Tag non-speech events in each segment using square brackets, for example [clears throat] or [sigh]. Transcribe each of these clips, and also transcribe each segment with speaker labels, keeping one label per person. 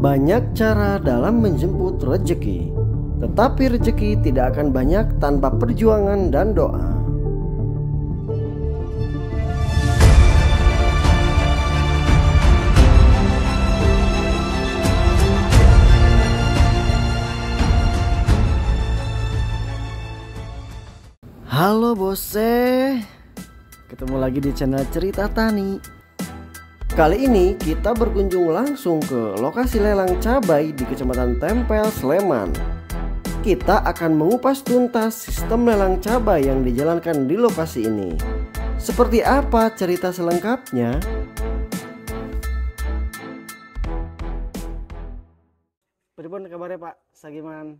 Speaker 1: Banyak cara dalam menjemput rejeki, tetapi rejeki tidak akan banyak tanpa perjuangan dan doa. Halo bose, ketemu lagi di channel Cerita Tani Kali ini kita berkunjung langsung ke lokasi lelang cabai di Kecamatan Tempel, Sleman. Kita akan mengupas tuntas sistem lelang cabai yang dijalankan di lokasi ini. Seperti apa cerita selengkapnya? Beribun kabarnya Pak Sagiman.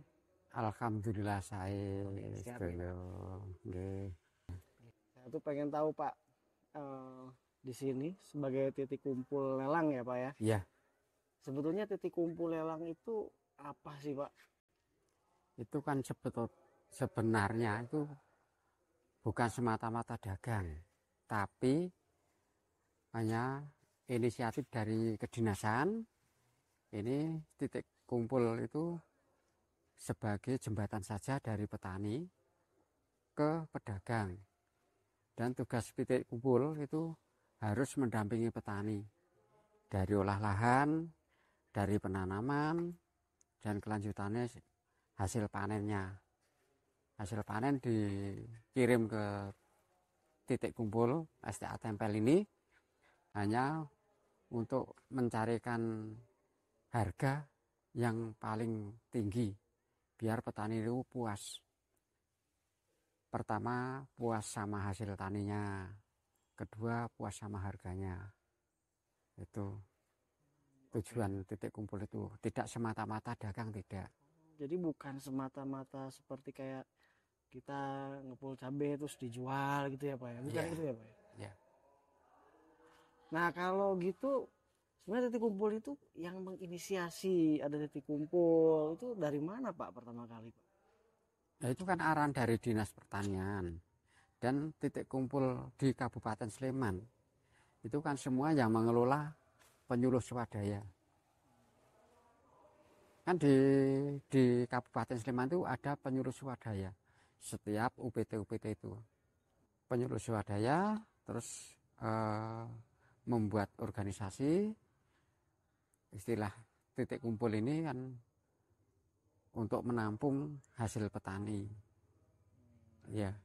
Speaker 2: Alhamdulillah saya. Sehat, ya.
Speaker 1: Saya tuh pengen tahu Pak. Uh, di sini sebagai titik kumpul lelang ya Pak ya? Iya. Sebetulnya titik kumpul lelang itu apa sih Pak?
Speaker 2: Itu kan sebetul sebenarnya itu bukan semata-mata dagang, tapi hanya inisiatif dari kedinasan. Ini titik kumpul itu sebagai jembatan saja dari petani ke pedagang. Dan tugas titik kumpul itu harus mendampingi petani dari olah lahan, dari penanaman, dan kelanjutannya hasil panennya. Hasil panen dikirim ke titik kumpul STA Tempel ini hanya untuk mencarikan harga yang paling tinggi biar petani itu puas. Pertama, puas sama hasil taninya kedua puas sama harganya itu tujuan titik kumpul itu tidak semata-mata dagang tidak
Speaker 1: jadi bukan semata-mata seperti kayak kita ngepul cabe terus dijual gitu ya pak ya bukan yeah. itu ya pak ya yeah. nah kalau gitu sebenarnya titik kumpul itu yang menginisiasi ada titik kumpul itu dari mana pak pertama kali pak
Speaker 2: nah, itu kan arahan dari dinas pertanian dan titik kumpul di Kabupaten Sleman itu kan semua yang mengelola penyuluh swadaya kan di di Kabupaten Sleman itu ada penyuluh swadaya setiap UPT UPT itu penyuluh swadaya terus eh, membuat organisasi istilah titik kumpul ini kan untuk menampung hasil petani ya yeah.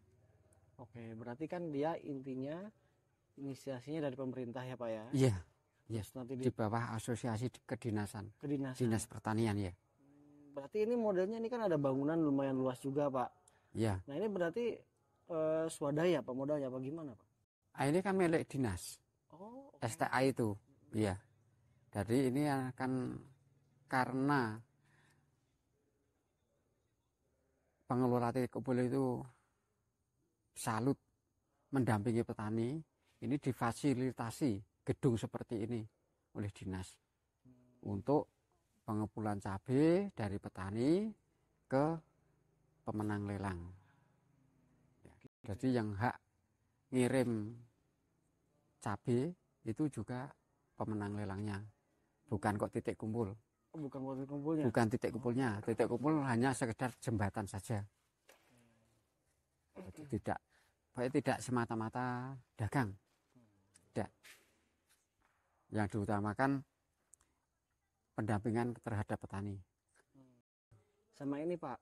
Speaker 1: Oke, berarti kan dia intinya inisiasinya dari pemerintah ya Pak ya? Iya.
Speaker 2: Yes. Iya. Nanti di... di bawah asosiasi kedinasan. Kedinasan. Dinas pertanian ya. Hmm,
Speaker 1: berarti ini modelnya ini kan ada bangunan lumayan luas juga Pak. Iya. Nah ini berarti eh, swadaya Pak modalnya apa gimana Pak?
Speaker 2: Nah, ini kan milik dinas. Oh. Okay. STA itu, iya. Jadi ini akan karena pengelola titik kumpul itu salut mendampingi petani ini difasilitasi gedung seperti ini oleh dinas untuk pengepulan cabai dari petani ke pemenang lelang. Ya, jadi yang hak ngirim cabai itu juga pemenang lelangnya, bukan kok titik kumpul.
Speaker 1: Bukan titik kumpulnya. Bukan
Speaker 2: titik kumpulnya, titik kumpul hanya sekedar jembatan saja. Jadi tidak baik tidak semata-mata dagang. Tidak. Yang diutamakan pendampingan terhadap petani.
Speaker 1: Sama ini Pak,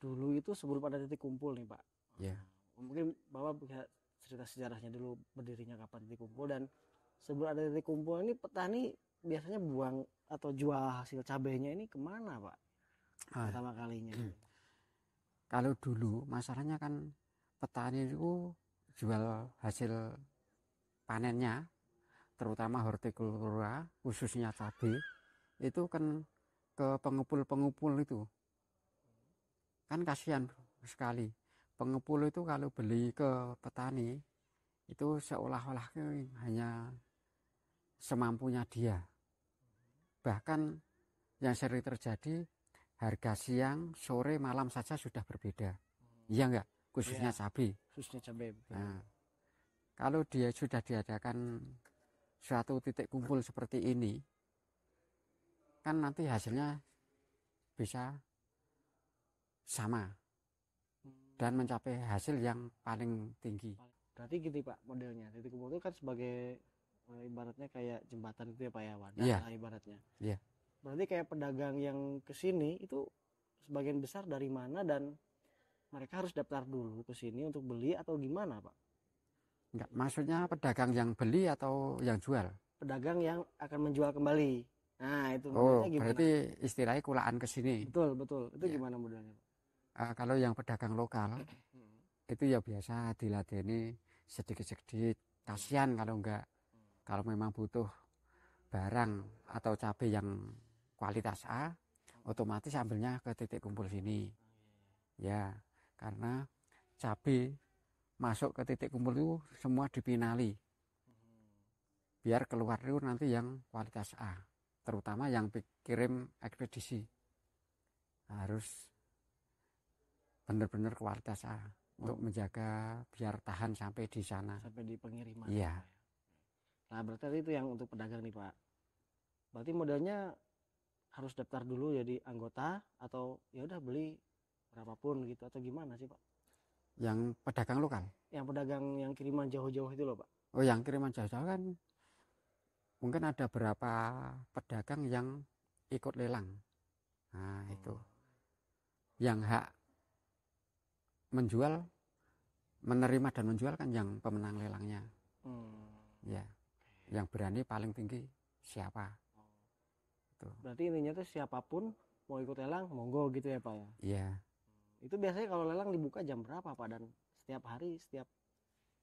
Speaker 1: dulu itu sebelum ada titik kumpul nih Pak. Ya. Yeah. Mungkin Bapak bisa cerita sejarahnya dulu berdirinya kapan titik kumpul dan sebelum ada titik kumpul ini petani biasanya buang atau jual hasil cabainya ini kemana Pak?
Speaker 2: Ah. Pertama kalinya. Hmm [clears throat] kalau dulu masalahnya kan petani itu jual hasil panennya terutama hortikultura khususnya cabai itu kan ke pengepul-pengepul itu kan kasihan sekali pengepul itu kalau beli ke petani itu seolah-olah hanya semampunya dia bahkan yang sering terjadi harga siang, sore, malam saja sudah berbeda. Hmm. Iya enggak? Khususnya ya, cabai. Khususnya cabai. Nah, kalau dia sudah diadakan suatu titik kumpul seperti ini, kan nanti hasilnya bisa sama hmm. dan mencapai hasil yang paling tinggi.
Speaker 1: Berarti gitu Pak modelnya. Titik kumpul itu kan sebagai eh, ibaratnya kayak jembatan itu ya Pak ya, wadah yeah. Iya. ibaratnya. Iya. Yeah berarti kayak pedagang yang kesini itu sebagian besar dari mana dan mereka harus daftar dulu ke sini untuk beli atau gimana pak?
Speaker 2: Enggak, maksudnya pedagang yang beli atau yang jual?
Speaker 1: Pedagang yang akan menjual kembali. Nah itu oh, gimana? berarti
Speaker 2: istilahnya kulaan ke sini.
Speaker 1: Betul betul. Itu ya. gimana modelnya?
Speaker 2: Pak? Uh, kalau yang pedagang lokal itu ya biasa diladeni sedikit-sedikit. Kasihan kalau enggak kalau memang butuh barang atau cabai yang kualitas A otomatis ambilnya ke titik kumpul sini ya karena cabai masuk ke titik kumpul itu semua dipinali biar keluar itu nanti yang kualitas A terutama yang kirim ekspedisi harus benar-benar kualitas A untuk oh. menjaga biar tahan sampai di sana sampai di
Speaker 1: pengiriman iya nah berarti itu yang untuk pedagang nih Pak berarti modalnya harus daftar dulu jadi anggota atau ya udah beli berapapun gitu atau gimana sih pak?
Speaker 2: Yang pedagang lokal?
Speaker 1: Yang pedagang yang kiriman jauh-jauh itu loh pak?
Speaker 2: Oh yang kiriman jauh-jauh kan mungkin ada berapa pedagang yang ikut lelang. Nah hmm. itu yang hak menjual, menerima dan menjual kan yang pemenang lelangnya. Hmm. Ya, yang berani paling tinggi siapa? gitu
Speaker 1: berarti intinya tuh siapapun mau ikut lelang monggo gitu ya pak ya
Speaker 2: iya hmm,
Speaker 1: itu biasanya kalau lelang dibuka jam berapa pak dan setiap hari setiap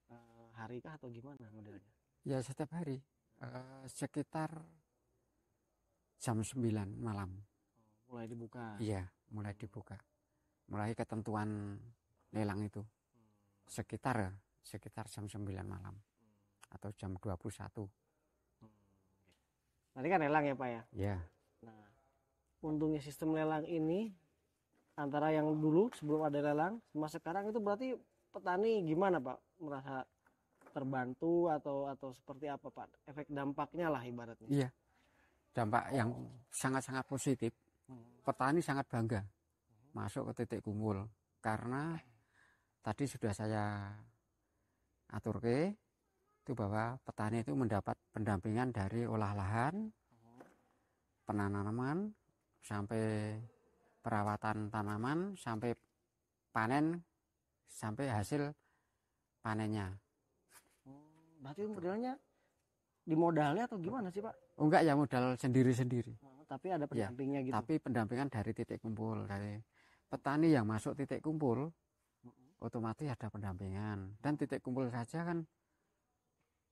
Speaker 1: uh, hari kah atau gimana modelnya
Speaker 2: ya setiap hari uh, sekitar jam 9 malam
Speaker 1: oh, mulai dibuka iya
Speaker 2: mulai dibuka mulai ketentuan lelang itu hmm. sekitar sekitar jam 9 malam hmm. atau jam 21
Speaker 1: Nanti kan lelang ya Pak ya? Iya. Nah, untungnya sistem lelang ini antara yang dulu sebelum ada lelang sama sekarang itu berarti petani gimana Pak merasa terbantu atau atau seperti apa Pak? Efek dampaknya lah ibaratnya. Iya.
Speaker 2: Dampak yang sangat-sangat positif. Hmm. Petani sangat bangga masuk ke titik kumpul karena tadi sudah saya atur ke itu bahwa petani itu mendapat pendampingan dari olah lahan, penanaman, sampai perawatan tanaman, sampai panen, sampai hasil panennya.
Speaker 1: Hmm, berarti modalnya
Speaker 2: di dimodali atau gimana sih Pak? Oh, enggak ya modal sendiri-sendiri. Hmm, tapi ada ya, pendampingnya ya, gitu. Tapi pendampingan dari titik kumpul dari petani yang masuk titik kumpul, otomatis ada pendampingan dan titik kumpul saja kan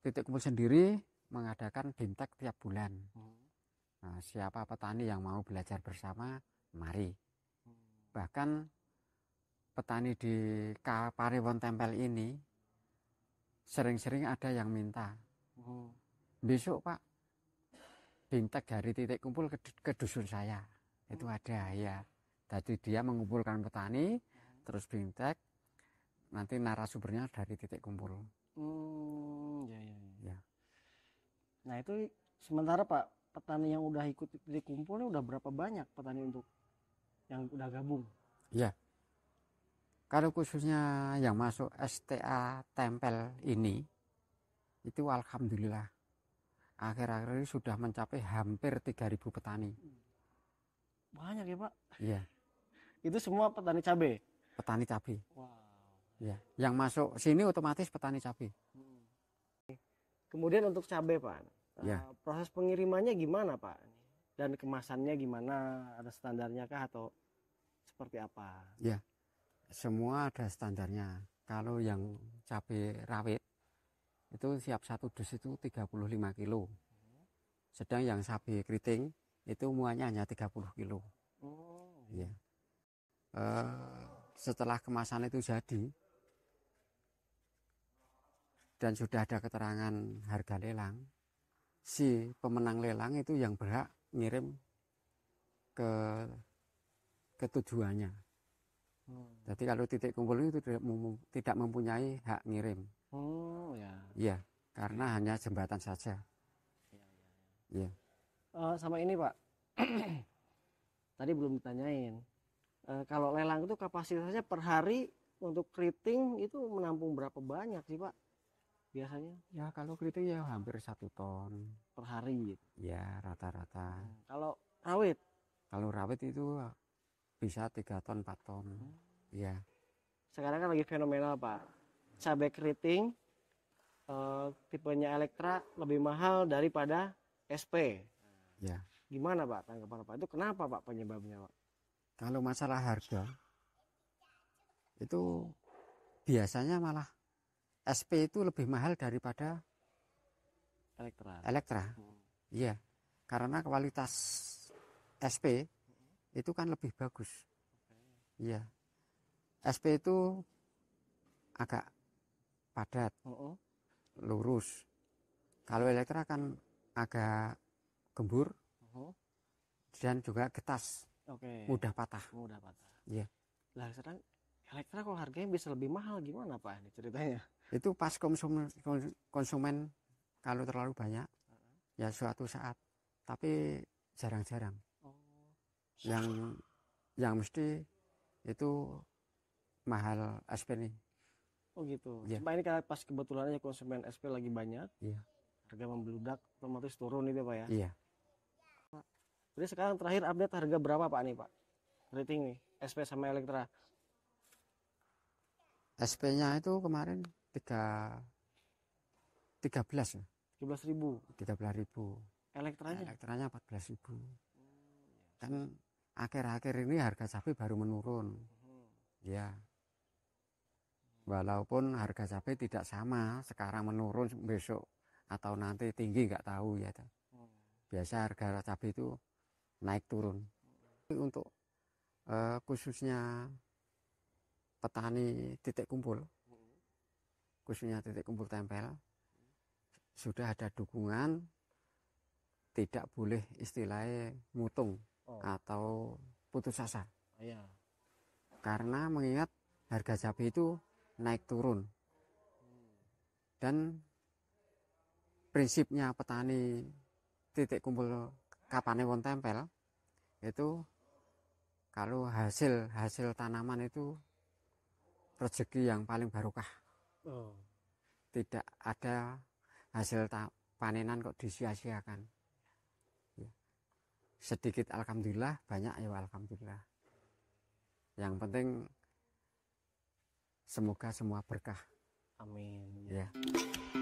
Speaker 2: titik kumpul sendiri mengadakan bintek tiap bulan. Hmm. Nah, siapa petani yang mau belajar bersama, mari. Hmm. Bahkan petani di Parewon Tempel ini sering-sering ada yang minta. Hmm. Besok Pak, bintek dari titik kumpul ke, ke dusun saya. Itu ada ya. Jadi dia mengumpulkan petani, terus bintek, nanti narasumbernya dari titik kumpul.
Speaker 1: Hmm, ya, ya, ya. ya. Nah itu sementara Pak petani yang udah ikut dikumpulnya udah berapa banyak petani untuk yang udah gabung?
Speaker 2: Ya. Kalau khususnya yang masuk STA tempel ini itu alhamdulillah akhir-akhir ini sudah mencapai hampir 3000 petani.
Speaker 1: Banyak ya, Pak? Ya. itu semua petani cabai.
Speaker 2: Petani cabai. Wow. Ya, yang masuk sini otomatis petani cabai. Hmm. Kemudian untuk cabai pak, ya. proses pengirimannya gimana
Speaker 1: pak? Dan kemasannya gimana? Ada standarnya kah atau seperti apa?
Speaker 2: Ya, semua ada standarnya. Kalau yang cabai rawit itu siap satu dus itu 35 kilo. Sedang yang cabai keriting itu muanya hanya 30 kilo. Oh. Ya. E, setelah kemasan itu jadi, dan sudah ada keterangan harga lelang, si pemenang lelang itu yang berhak ngirim ke ketujuannya. Hmm. Jadi kalau titik kumpul itu tidak mempunyai hak ngirim.
Speaker 1: Oh
Speaker 2: ya. Iya, karena hanya jembatan saja. Iya. ya.
Speaker 1: uh, sama ini pak, [clears throat] tadi belum ditanyain. Uh, kalau lelang itu kapasitasnya per hari untuk keriting itu menampung berapa banyak sih pak? biasanya?
Speaker 2: Ya kalau keriting ya hampir satu ton per hari. Gitu? Ya rata-rata. hmm. kalau rawit? Kalau rawit itu bisa tiga ton empat ton. Hmm. Ya.
Speaker 1: Sekarang kan lagi fenomenal pak. Cabai keriting uh, tipenya elektra lebih mahal daripada SP. Ya. Gimana pak tanggapan pak? Itu kenapa pak penyebabnya pak?
Speaker 2: Kalau masalah harga itu biasanya malah SP itu lebih mahal daripada Elektra. Elektra. Hmm. Iya. Karena kualitas SP itu kan lebih bagus. Okay. Iya. SP itu agak padat. Oh, oh. Lurus. Kalau Elektra kan agak gembur. Oh. oh. Dan juga getas. Okay. Mudah patah. Mudah patah. Iya.
Speaker 1: Lah sekarang Elektra kalau harganya bisa lebih mahal gimana Pak ini ceritanya?
Speaker 2: itu pas konsumen konsumen kalau terlalu banyak uh ya suatu saat tapi jarang-jarang oh. yang yang mesti itu mahal SP nih oh gitu ya.
Speaker 1: cuma ini karena pas kebetulan aja konsumen SP lagi banyak ya. harga membludak otomatis turun itu pak ya iya jadi sekarang terakhir update harga berapa pak nih pak rating nih SP sama Elektra
Speaker 2: SP-nya itu kemarin tiga tiga belas ya?
Speaker 1: tiga belas ribu
Speaker 2: tiga belas ribu
Speaker 1: elektranya nah, elektranya
Speaker 2: empat belas ribu hmm, kan akhir-akhir ini harga cabai baru menurun hmm. ya walaupun harga cabai tidak sama sekarang menurun besok atau nanti tinggi nggak tahu ya hmm. biasa harga cabai itu naik turun hmm. untuk eh, khususnya petani titik kumpul khususnya titik kumpul tempel sudah ada dukungan tidak boleh istilahnya mutung oh. atau putus asa iya. karena mengingat harga cabai itu naik turun dan prinsipnya petani titik kumpul kapane won tempel itu kalau hasil hasil tanaman itu rezeki yang paling barokah Oh. Tidak ada hasil panenan kok disia-siakan. Ya. Sedikit alhamdulillah, banyak ya alhamdulillah. Yang penting semoga semua berkah. Amin. Ya.